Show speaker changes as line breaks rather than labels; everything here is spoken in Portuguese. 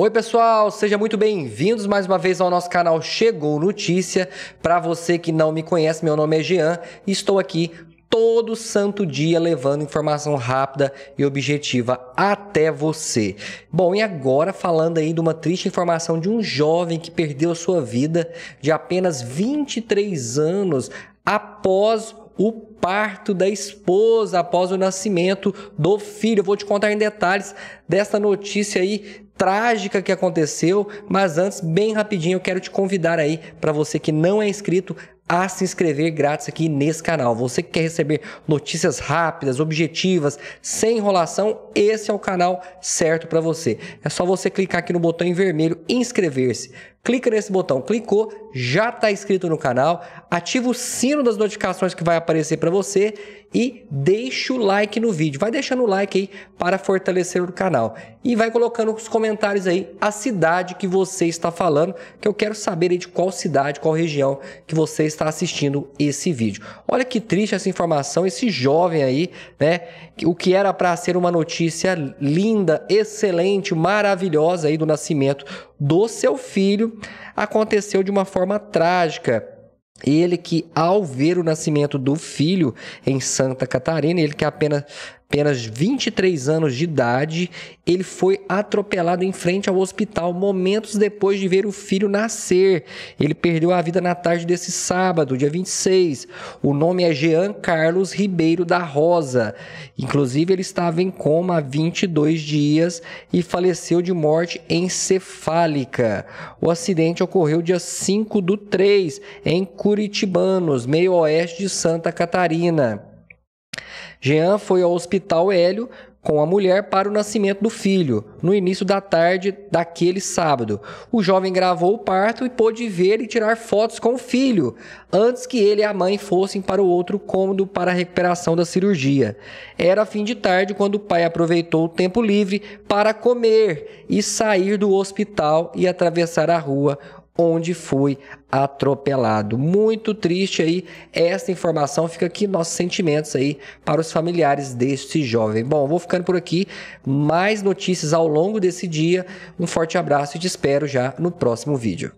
Oi, pessoal, sejam muito bem-vindos mais uma vez ao nosso canal Chegou Notícia. Para você que não me conhece, meu nome é Jean e estou aqui todo santo dia levando informação rápida e objetiva até você. Bom, e agora falando aí de uma triste informação de um jovem que perdeu a sua vida de apenas 23 anos após o parto da esposa após o nascimento do filho. Eu vou te contar em detalhes dessa notícia aí trágica que aconteceu, mas antes, bem rapidinho, eu quero te convidar aí para você que não é inscrito a se inscrever grátis aqui nesse canal. Você que quer receber notícias rápidas, objetivas, sem enrolação, esse é o canal certo para você. É só você clicar aqui no botão em vermelho, inscrever-se. Clica nesse botão, clicou, já está inscrito no canal, ativa o sino das notificações que vai aparecer para você e deixa o like no vídeo. Vai deixando o like aí para fortalecer o canal. E vai colocando nos comentários aí a cidade que você está falando, que eu quero saber aí de qual cidade, qual região que você está assistindo esse vídeo. Olha que triste essa informação, esse jovem aí, né? O que era para ser uma notícia notícia linda, excelente, maravilhosa aí do nascimento do seu filho aconteceu de uma forma trágica. Ele que, ao ver o nascimento do filho em Santa Catarina, ele que apenas apenas 23 anos de idade, ele foi atropelado em frente ao hospital momentos depois de ver o filho nascer. Ele perdeu a vida na tarde desse sábado, dia 26. O nome é Jean Carlos Ribeiro da Rosa. Inclusive, ele estava em coma há 22 dias e faleceu de morte encefálica. O acidente ocorreu dia 5 do 3, em Curitibanos, meio oeste de Santa Catarina. Jean foi ao hospital Hélio com a mulher para o nascimento do filho, no início da tarde daquele sábado. O jovem gravou o parto e pôde ver e tirar fotos com o filho, antes que ele e a mãe fossem para o outro cômodo para a recuperação da cirurgia. Era fim de tarde quando o pai aproveitou o tempo livre para comer e sair do hospital e atravessar a rua onde foi atropelado. Muito triste aí esta informação, fica aqui nossos sentimentos aí para os familiares deste jovem. Bom, vou ficando por aqui, mais notícias ao longo desse dia. Um forte abraço e te espero já no próximo vídeo.